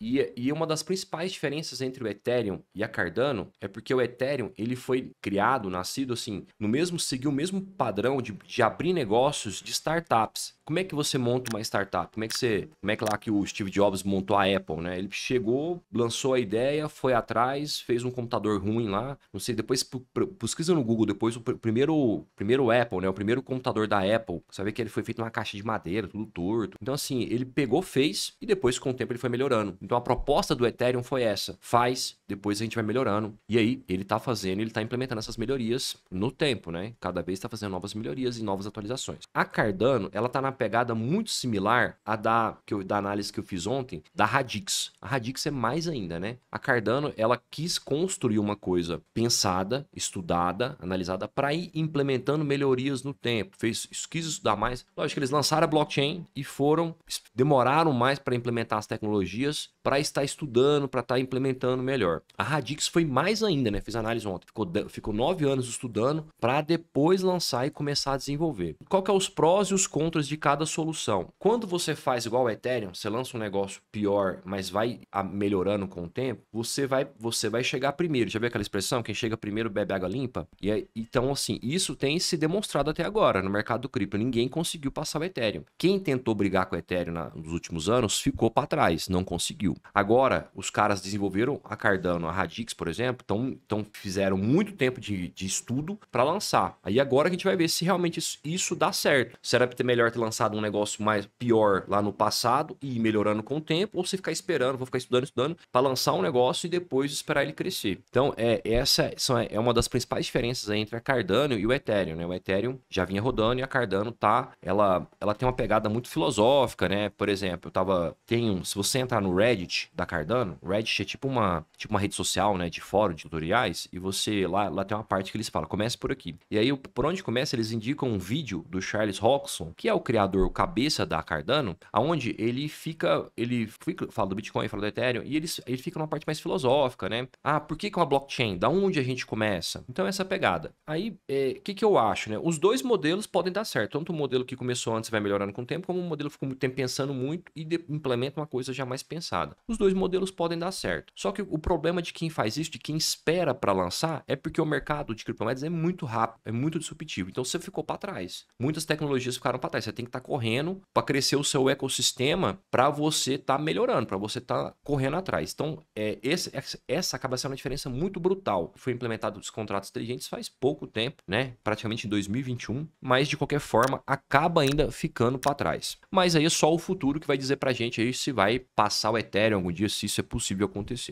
E, e uma das principais diferenças entre o Ethereum e a Cardano é porque o Ethereum ele foi criado, nascido assim, no mesmo seguiu o mesmo padrão de, de abrir negócios de startups como é que você monta uma startup? Como é que você, como é que lá que o Steve Jobs montou a Apple, né? Ele chegou, lançou a ideia, foi atrás, fez um computador ruim lá, não sei, depois pesquisa no Google depois o primeiro, primeiro Apple, né? O primeiro computador da Apple, você vê que ele foi feito numa caixa de madeira, tudo torto. Então assim, ele pegou, fez e depois com o tempo ele foi melhorando. Então a proposta do Ethereum foi essa: faz, depois a gente vai melhorando. E aí ele tá fazendo, ele tá implementando essas melhorias no tempo, né? Cada vez tá fazendo novas melhorias e novas atualizações. A Cardano, ela tá na pegada muito similar à da, que eu, da análise que eu fiz ontem, da Radix. A Radix é mais ainda, né? A Cardano, ela quis construir uma coisa pensada, estudada, analisada, para ir implementando melhorias no tempo. Fez, quis estudar mais. Lógico que eles lançaram a blockchain e foram, demoraram mais para implementar as tecnologias, para estar estudando, para estar tá implementando melhor. A Radix foi mais ainda, né? Fiz análise ontem. Ficou, ficou nove anos estudando para depois lançar e começar a desenvolver. Qual que é os prós e os contras de cada cada solução. Quando você faz igual o Ethereum, você lança um negócio pior, mas vai ah, melhorando com o tempo, você vai, você vai chegar primeiro. Já viu aquela expressão? Quem chega primeiro bebe água limpa? E é, então, assim, isso tem se demonstrado até agora no mercado do cripto. Ninguém conseguiu passar o Ethereum. Quem tentou brigar com o Ethereum na, nos últimos anos ficou para trás, não conseguiu. Agora, os caras desenvolveram a Cardano, a Radix, por exemplo, então, então fizeram muito tempo de, de estudo para lançar. Aí agora a gente vai ver se realmente isso, isso dá certo. Será que é melhor ter lançado lançado um negócio mais pior lá no passado e ir melhorando com o tempo, ou você ficar esperando, vou ficar estudando, estudando, para lançar um negócio e depois esperar ele crescer. Então, é essa é, é uma das principais diferenças entre a Cardano e o Ethereum, né? O Ethereum já vinha rodando e a Cardano tá, ela, ela tem uma pegada muito filosófica, né? Por exemplo, eu tava, tem um, se você entrar no Reddit da Cardano, Reddit é tipo uma, tipo uma rede social, né, de fórum de tutoriais, e você lá, lá tem uma parte que eles falam, comece por aqui. E aí, por onde começa, eles indicam um vídeo do Charles Roxon, que é o criador o cabeça da Cardano, aonde ele fica, ele fica, fala do Bitcoin, fala do Ethereum, e ele, ele fica numa parte mais filosófica, né? Ah, por que, que uma blockchain? Da onde a gente começa? Então, essa pegada. Aí, o é, que, que eu acho, né? Os dois modelos podem dar certo. Tanto o modelo que começou antes vai melhorando com o tempo, como o modelo que ficou muito tempo pensando muito e de, implementa uma coisa já mais pensada. Os dois modelos podem dar certo. Só que o problema de quem faz isso, de quem espera para lançar, é porque o mercado de criptomoedas é muito rápido, é muito disruptivo. Então, você ficou para trás. Muitas tecnologias ficaram para trás. Você tem que estar tá correndo para crescer o seu ecossistema para você estar tá melhorando, para você estar tá correndo atrás. Então, é, esse, essa acaba sendo uma diferença muito brutal. Foi implementado os contratos inteligentes faz pouco tempo, né? Praticamente em 2021, mas de qualquer forma acaba ainda ficando para trás. Mas aí é só o futuro que vai dizer para gente aí se vai passar o Ethereum algum dia, se isso é possível acontecer.